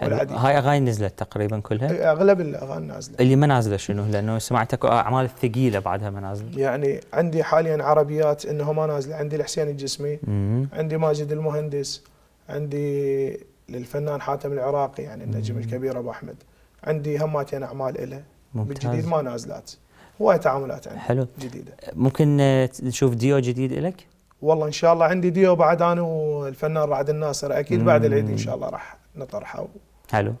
حلو. هاي اغاني نزلت تقريبا كلها إيه، اغلب الاغاني نازله اللي ما نازله شنو لانه سمعت اكو اعمال ثقيله بعدها ما نازله يعني عندي حاليا عربيات انه ما نازله عندي الحسين الجسمي مم. عندي ماجد المهندس عندي للفنان حاتم العراقي يعني النجم مم. الكبير ابو احمد عندي همات يعني اعمال له بالجديد ما نازلات هواي تعاملات عندي حلو جديده ممكن نشوف آه، ديو جديد لك؟ والله ان شاء الله عندي ديو بعد انا والفنان رعد الناصر اكيد مم. بعد العيد ان شاء الله راح نطرحه حلو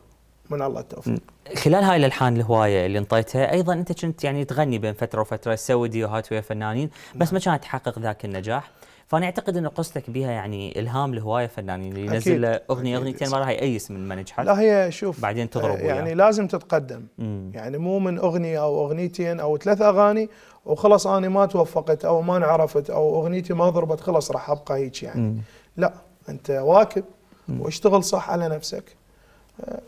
من الله التوفيق خلال هاي الالحان الهوايه اللي انطيتها ايضا انت كنت يعني تغني بين فتره وفتره تسوي ديوهات ويا فنانين بس نعم. ما كانت تحقق ذاك النجاح فانا اعتقد ان قصتك بها يعني الهام لهوايه فنانين اللي ينزل اغنيه اغنيتين ما راح يأيس من ما نجحت لا هي شوف بعدين تضرب آه، يعني وياه. لازم تتقدم مم. يعني مو من اغنيه او اغنيتين او ثلاث اغاني وخلص انا ما توفقت او ما انعرفت او اغنيتي ما ضربت خلص راح ابقى هيك يعني مم. لا انت واكب مم. واشتغل صح على نفسك آه،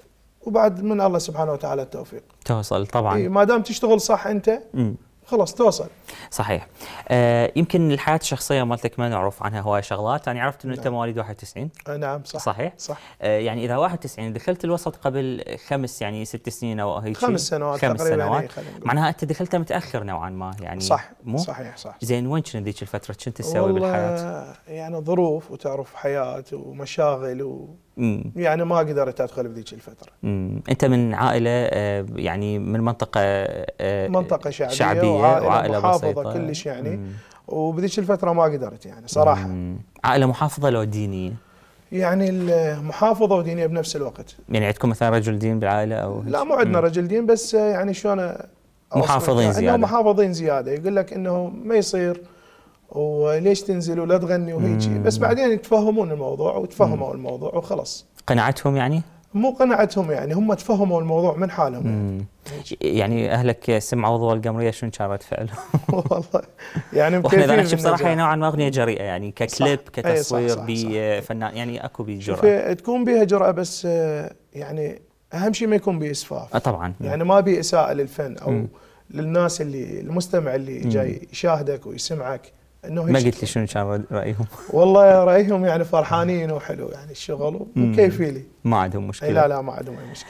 وبعد من الله سبحانه وتعالى التوفيق توصل طبعا إيه ما دام تشتغل صح انت م. خلاص توصل صحيح آه يمكن الحياه الشخصيه مالتك ما نعرف عنها هواي شغلات انا يعني عرفت انه نعم. انت مواليد 91 آه نعم صح صحيح صح آه يعني اذا 91 دخلت الوسط قبل خمس يعني ست سنين او هيك خمس سنوات خمس سنوات يعني معناها انت دخلت متاخر نوعا ما يعني صح مو صحيح صح زين وين كنت ذيك الفتره كنت تسوي بالحياه؟ يعني ظروف وتعرف حياه ومشاغل و مم. يعني ما قدرت ادخل بذيك الفتره مم. انت من عائله آه، يعني من منطقه آه، منطقه شعبيه, شعبية وعائله, وعائلة محافظه بسيطة. كلش يعني وبذيك الفتره ما قدرت يعني صراحه مم. عائله محافظه لو دينيه يعني المحافظه ودينيه بنفس الوقت يعني عندكم مثلا رجل دين بالعائله او لا مو عندنا رجل دين بس يعني شلون محافظين يعني زياده محافظين زياده يقول لك انه ما يصير وليش تنزل ولا تغني وهيجي بس بعدين يتفهمون الموضوع وتفهموا الموضوع وخلاص قنعتهم يعني؟ مو قنعتهم يعني هم تفهموا الموضوع من حالهم مم. يعني اهلك سمعوا ضوء القمريه شنو كانت فعلهم؟ والله يعني احنا اذا نحكي بصراحه نوعا ما اغنيه جريئه يعني ككليب إيه، صح. كتصوير بفنان يعني اكو به جرأه تكون بها جرأه بس يعني اهم شيء ما يكون باسفاف آه، طبعا يعني ما بي اساءه للفن او مم. للناس اللي المستمع اللي مم. جاي يشاهدك ويسمعك انه ما قلت لي شنو كان رايهم والله رايهم يعني فرحانين وحلو يعني الشغل وكيفي لي ما عندهم مشكله لا لا ما عندهم اي مشكله